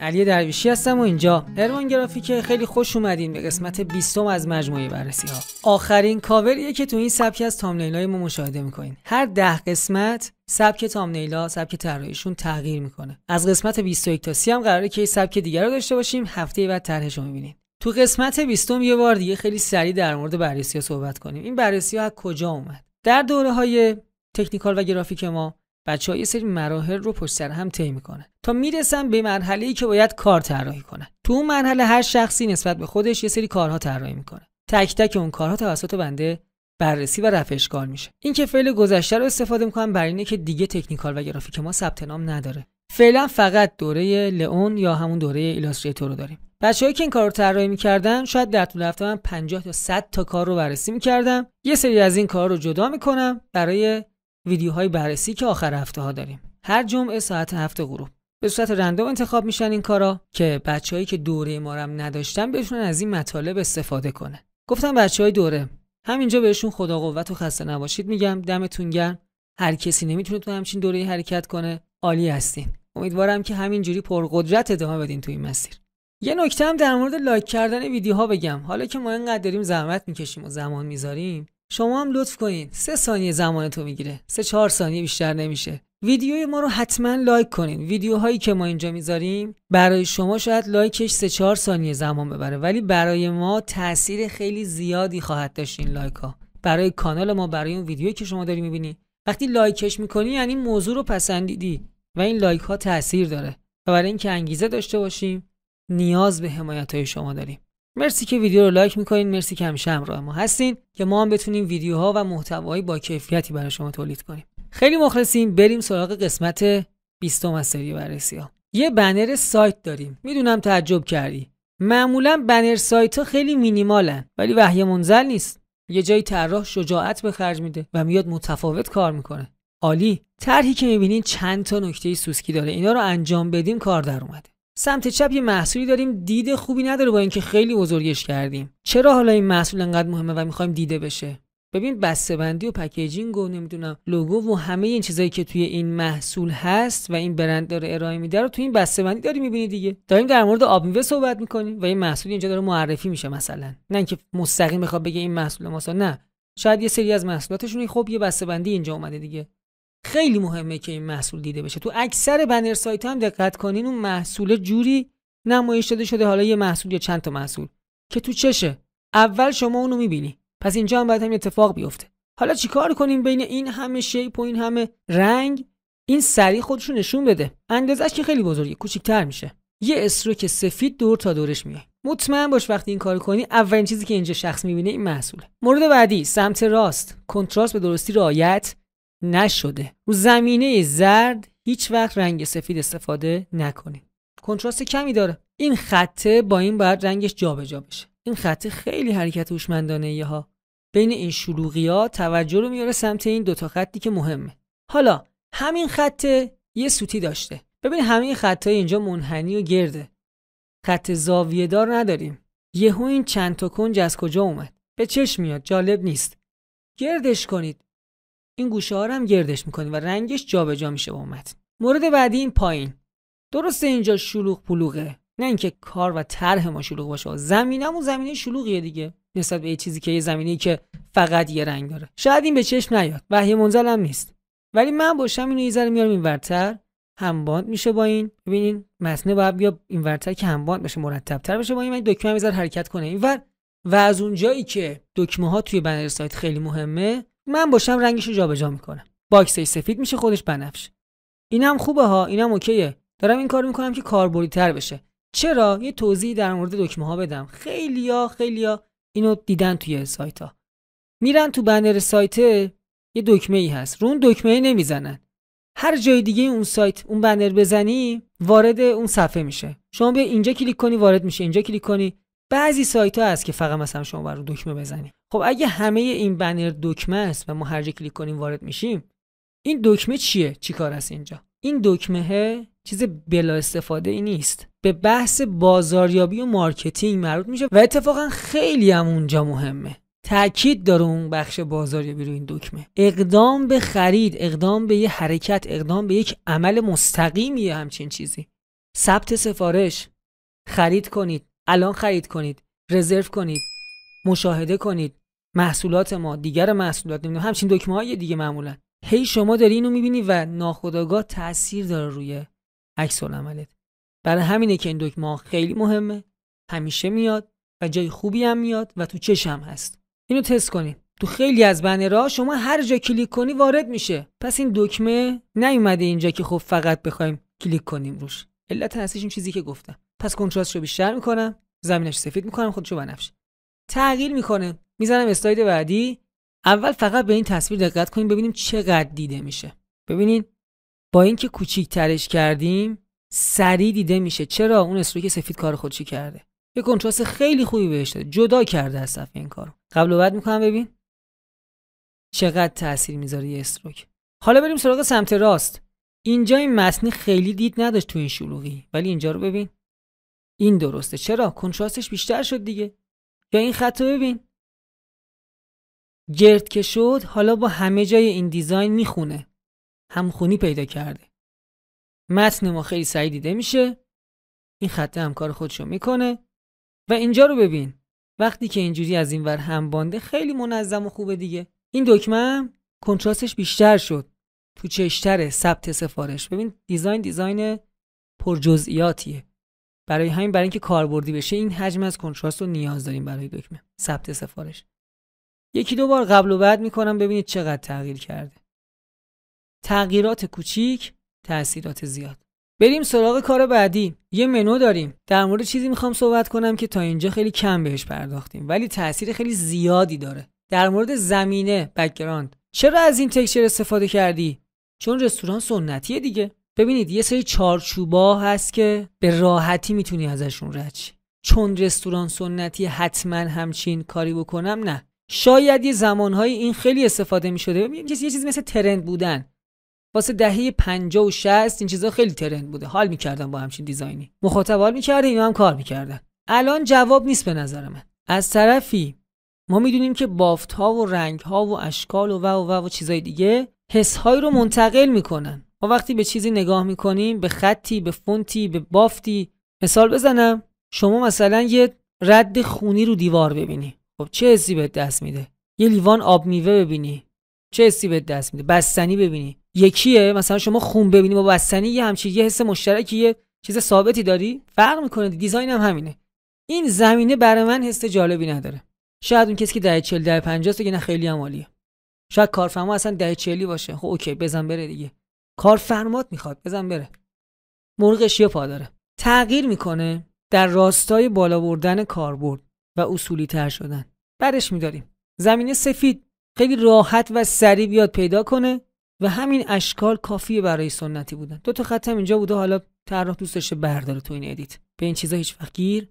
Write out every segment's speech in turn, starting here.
علی درویشی هستم و اینجا هرمان گرافیک خیلی خوش اومدین به قسمت 20 از مجموعه بررسی ها آخرین کاوریه که تو این سبک از تامنیل ما مشاهده میکنین هر ده قسمت سبک تامنیلا، سبک طراحیشون تغییر میکنه از قسمت 21 تا 30 هم قراره که یه سبک دیگر رو داشته باشیم هفته بعد طرحش رو میبینین تو قسمت 20 یه بار دیگه خیلی سریع در مورد بررسی صحبت کنیم این بررسی ها از کجا اومد در دوره های تکنیکال و گرافیک ما بچه ها یه سری مراحل رو پشت سر هم طی میکنن تا میرسن به مرحله ای که باید کار طراحی کنن تو اون مرحله هر شخصی نسبت به خودش یه سری کارها طراحی میکنه تک تک اون کارها توسط بنده بررسی و رفع اشکال میشه این که فعل گذشته رو استفاده میکنم برای اینه که دیگه تکنیکال و گرافیک ما ثبت نام نداره فعلا فقط دوره لئون یا همون دوره ایلاستریتور رو داریم بچه‌ای که این کار رو طراحی میکردن شاید در طول هفته من 50 تا 100 تا کار رو بررسی میکردم یه سری از این کار رو جدا میکنم برای ویدیوهای بررسی که آخر هفته ها داریم هر جمعه ساعت هفت غروب به صورت رندوم انتخاب میشن این کارا که بچههایی که دوره ما هم نداشتن بتونن از این مطالب استفاده کنه گفتم بچه دوره همینجا بهشون خدا قوت و خسته نباشید میگم دمتون گرم هر کسی نمیتونه تو همچین دوره حرکت کنه عالی هستین امیدوارم که همینجوری پرقدرت ادامه بدین تو این مسیر یه نکته هم در مورد لایک کردن ویدیوها بگم حالا که ما اینقدر داریم زحمت میکشیم و زمان میذاریم شما هم لطف کنین سه ثانیه زمانتو میگیره سه چهار ثانیه بیشتر نمیشه ویدیوی ما رو حتما لایک کنین ویدیوهایی که ما اینجا میذاریم برای شما شاید لایکش سه چهار ثانیه زمان ببره ولی برای ما تاثیر خیلی زیادی خواهد داشت این لایک ها برای کانال ما برای اون ویدیویی که شما داری میبینی وقتی لایکش میکنی یعنی موضوع رو پسندیدی و این لایک ها تاثیر داره و برای اینکه انگیزه داشته باشیم نیاز به حمایت های شما داریم مرسی که ویدیو رو لایک میکنین مرسی که همیشه همراه ما هستین که ما هم بتونیم ویدیوها و محتوایی با کیفیتی برای شما تولید کنیم خیلی مخلصیم بریم سراغ قسمت 20 از سری بررسی ها یه بنر سایت داریم میدونم تعجب کردی معمولا بنر سایت ها خیلی مینیمالن ولی وحی منزل نیست یه جایی طراح شجاعت به خرج میده و میاد متفاوت کار میکنه عالی طرحی که میبینین چند تا نکته سوسکی داره اینا رو انجام بدیم کار در اومده سمت چپ یه محصولی داریم دید خوبی نداره با اینکه خیلی بزرگش کردیم چرا حالا این محصول انقدر مهمه و میخوایم دیده بشه ببین بسته‌بندی و پکیجینگ و نمیدونم لوگو و همه این چیزایی که توی این محصول هست و این برند داره ارائه میده رو توی این بسته‌بندی داری میبینی دیگه داریم در مورد آب صحبت میکنیم و این محصول اینجا داره معرفی میشه مثلا نه اینکه مستقیم بخواد بگه این محصول ماست نه شاید یه سری از محصولاتشون خب یه بسته‌بندی اینجا اومده دیگه خیلی مهمه که این محصول دیده بشه تو اکثر بنر سایت هم دقت کنین اون محصول جوری نمایش داده شده حالا یه محصول یا چند تا محصول که تو چشه اول شما اونو میبینی پس اینجا هم باید هم اتفاق بیفته حالا چیکار کنیم بین این همه شیپ و این همه رنگ این سری خودشو نشون بده اندازش که خیلی بزرگه کوچیک‌تر میشه یه استروک سفید دور تا دورش میای مطمئن باش وقتی این کار کنی اولین چیزی که اینجا شخص میبینه این محصوله مورد بعدی سمت راست کنتراست به درستی رعایت نشده رو زمینه زرد هیچ وقت رنگ سفید استفاده نکنید کنتراست کمی داره این خطه با این باید رنگش جابجا جا بشه این خطه خیلی حرکت هوشمندانه ها بین این شلوغی ها توجه رو میاره سمت این دوتا خطی که مهمه حالا همین خط یه سوتی داشته ببین همه خطای اینجا منحنی و گرده خط زاویه دار نداریم یهو این چند تا کنج از کجا اومد به چشم میاد جالب نیست گردش کنید این گوشه ها رو هم گردش میکنیم و رنگش جابجا جا میشه با متن مورد بعدی این پایین درسته اینجا شلوغ پلوغه نه اینکه کار و طرح ما شلوغ باشه زمینمون زمینه شلوغیه دیگه نسبت به چیزی که یه زمینه که فقط یه رنگ داره شاید این به چشم نیاد وحی منزل هم نیست ولی من باشم اینو یه ذره میارم هم همباند میشه با این ببینین متن باید بیا ورتر که همباند بشه تر بشه با این دکمه هم حرکت کنه این ور. و از اونجایی که دکمه ها توی بنر سایت خیلی مهمه من باشم رنگش رو جابجا میکنم باکسش سفید میشه خودش بنفش اینم خوبه ها اینم اوکیه دارم این کار میکنم که کاربردی تر بشه چرا یه توضیحی در مورد دکمه ها بدم خیلیا خیلیا اینو دیدن توی سایت ها میرن تو بنر سایت یه دکمه ای هست رو اون دکمه ای نمیزنن هر جای دیگه اون سایت اون بنر بزنی وارد اون صفحه میشه شما بیا اینجا کلیک کنی وارد میشه اینجا کلیک کنی بعضی سایت ها هست که فقط مثلا شما بر رو دکمه بزنی خب اگه همه این بنر دکمه است و ما هر کلیک کنیم وارد میشیم این دکمه چیه چیکار است اینجا این دکمه چیز بلا استفاده ای نیست به بحث بازاریابی و مارکتینگ مربوط میشه و اتفاقا خیلی هم اونجا مهمه تاکید داره اون بخش بازاریابی رو این دکمه اقدام به خرید اقدام به یه حرکت اقدام به یک عمل مستقیمی همچین چیزی ثبت سفارش خرید کنید الان خرید کنید رزرو کنید مشاهده کنید محصولات ما دیگر محصولات نمیدونم همچین دکمه های دیگه معمولا هی شما داری اینو میبینی و ناخداگاه تاثیر داره روی عکس عملت برای همینه که این دکمه خیلی مهمه همیشه میاد و جای خوبی هم میاد و تو چشم هست اینو تست کنیم تو خیلی از بنرها شما هر جا کلیک کنی وارد میشه پس این دکمه نیومده اینجا که خب فقط بخوایم کلیک کنیم روش علت اصلیش چیزی که گفتم پس کنتراستشو بیشتر میکنم زمینش سفید میکنم خودشو بنفش تغییر میکنه میزنم اسلاید بعدی اول فقط به این تصویر دقت کنیم ببینیم چقدر دیده میشه ببینید با اینکه کوچیک ترش کردیم سریع دیده میشه چرا اون که سفید کار خودشی کرده یه کنتراست خیلی خوبی بهش داده جدا کرده از صفحه این کارو قبل و بعد میکنم ببین چقدر تاثیر میذاره یه استروک حالا بریم سراغ سمت راست اینجا این متن خیلی دید نداشت تو این شلوغی ولی اینجا رو ببین این درسته چرا کنتراستش بیشتر شد دیگه یا این خط ببین گرد که شد حالا با همه جای این دیزاین میخونه همخونی پیدا کرده متن ما خیلی سعی دیده میشه این خطه کار خودشو میکنه و اینجا رو ببین وقتی که اینجوری از این ور هم بانده خیلی منظم و خوبه دیگه این دکمه هم کنتراستش بیشتر شد تو چشتر ثبت سفارش ببین دیزاین دیزاین پر جزئیاتیه برای همین برای اینکه کاربردی بشه این حجم از کنتراست رو نیاز داریم برای دکمه ثبت سفارش یکی دو بار قبل و بعد میکنم ببینید چقدر تغییر کرده تغییرات کوچیک تاثیرات زیاد بریم سراغ کار بعدی یه منو داریم در مورد چیزی میخوام صحبت کنم که تا اینجا خیلی کم بهش پرداختیم ولی تاثیر خیلی زیادی داره در مورد زمینه بکگراند چرا از این تکچر استفاده کردی چون رستوران سنتیه دیگه ببینید یه سری چارچوبا هست که به راحتی میتونی ازشون رد چون رستوران سنتی حتما همچین کاری بکنم نه شاید یه زمانهایی این خیلی استفاده می شده یه چیزی مثل ترند بودن واسه دهه 50 و 60 این چیزا خیلی ترند بوده حال میکردن با همچین دیزاینی مخاطب حال میکرده اینا هم کار میکردن الان جواب نیست به نظر من از طرفی ما میدونیم که بافت ها و رنگ ها و اشکال و و و و, و چیزای دیگه حس هایی رو منتقل میکنن ما وقتی به چیزی نگاه میکنیم به خطی به فونتی به بافتی مثال بزنم شما مثلا یه رد خونی رو دیوار ببینی خب چه حسی به دست میده یه لیوان آب میوه ببینی چه حسی به دست میده بستنی ببینی یکیه مثلا شما خون ببینی با بستنی یه همچین یه حس مشترکی یه چیز ثابتی داری فرق میکنه دیزاین هم همینه این زمینه برای من حس جالبی نداره شاید اون کسی که دهه 40 ده 50 که نه خیلی هم عالیه شاید کارفرما اصلا دهه 40 باشه خب اوکی بزن بره دیگه کارفرمات میخواد بزن بره مرغش یه پا داره تغییر میکنه در راستای بالا بردن کاربرد و اصولی تر شدن برش میداریم زمینه سفید خیلی راحت و سریع بیاد پیدا کنه و همین اشکال کافیه برای سنتی بودن دو تا خط هم اینجا بوده حالا طراح دوست داشته برداره تو این ادیت به این چیزا هیچ وقت گیر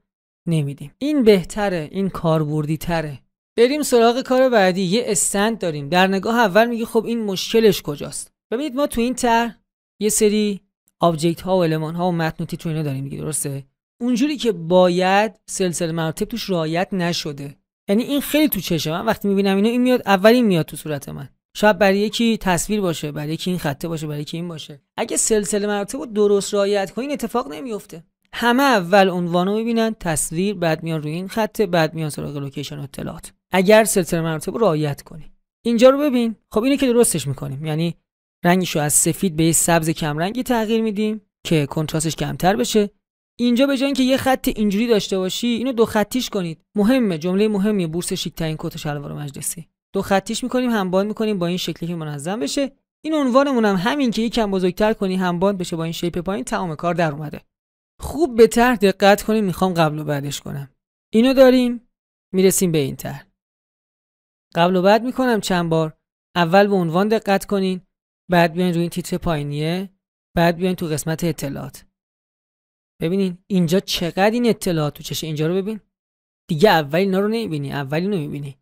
نمیدیم این بهتره این کاربردی تره بریم سراغ کار بعدی یه استند داریم در نگاه اول میگه خب این مشکلش کجاست ببینید ما تو این طرح یه سری آبجکت ها و المان ها و متن و اینا داریم درسته اونجوری که باید سلسله مراتب توش رعایت نشده یعنی این خیلی تو چشم من وقتی میبینم اینو این میاد اولین میاد تو صورت من شاید برای یکی تصویر باشه برای یکی این خطه باشه برای یکی این باشه اگه سلسله مراتب رو درست رعایت کنین اتفاق نمیفته همه اول عنوان رو میبینن تصویر بعد میان روی این خطه بعد میان سراغ لوکیشن و اطلاعات اگر سلسله مراتب رعایت کنی اینجا رو ببین خب اینه که درستش میکنیم یعنی رنگش رو از سفید به سبز کمرنگی تغییر میدیم که کنتراستش کمتر بشه اینجا به جای اینکه یه خط اینجوری داشته باشی اینو دو خطیش کنید مهمه جمله مهمیه بورس شیک ترین کت و شلوار مجلسی دو خطیش هم باند می‌کنیم با این شکلی که منظم بشه این عنوانمون هم همین که یکم بزرگتر کنی باند بشه با این شیپ پایین تمام کار در اومده خوب به دقت کنیم میخوام قبل و بعدش کنم اینو داریم میرسیم به این تر. قبل و بعد میکنم چند بار اول به عنوان دقت کنین بعد بیاین روی این تیتر پایینیه بعد بیاین تو قسمت اطلاعات ببینین اینجا چقدر این اطلاعات تو چشه اینجا رو ببین دیگه اول اینا رو نمیبینی اول اینو میبینی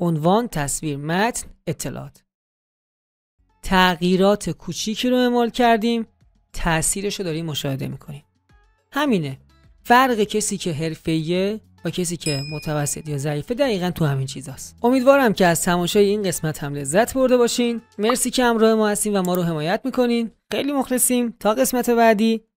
عنوان تصویر متن اطلاعات تغییرات کوچیکی رو اعمال کردیم تأثیرش رو داریم مشاهده میکنیم همینه فرق کسی که حرفه‌ایه با کسی که متوسط یا ضعیفه دقیقا تو همین چیزاست امیدوارم که از تماشای این قسمت هم لذت برده باشین مرسی که همراه ما هستین و ما رو حمایت میکنین خیلی مخلصیم تا قسمت بعدی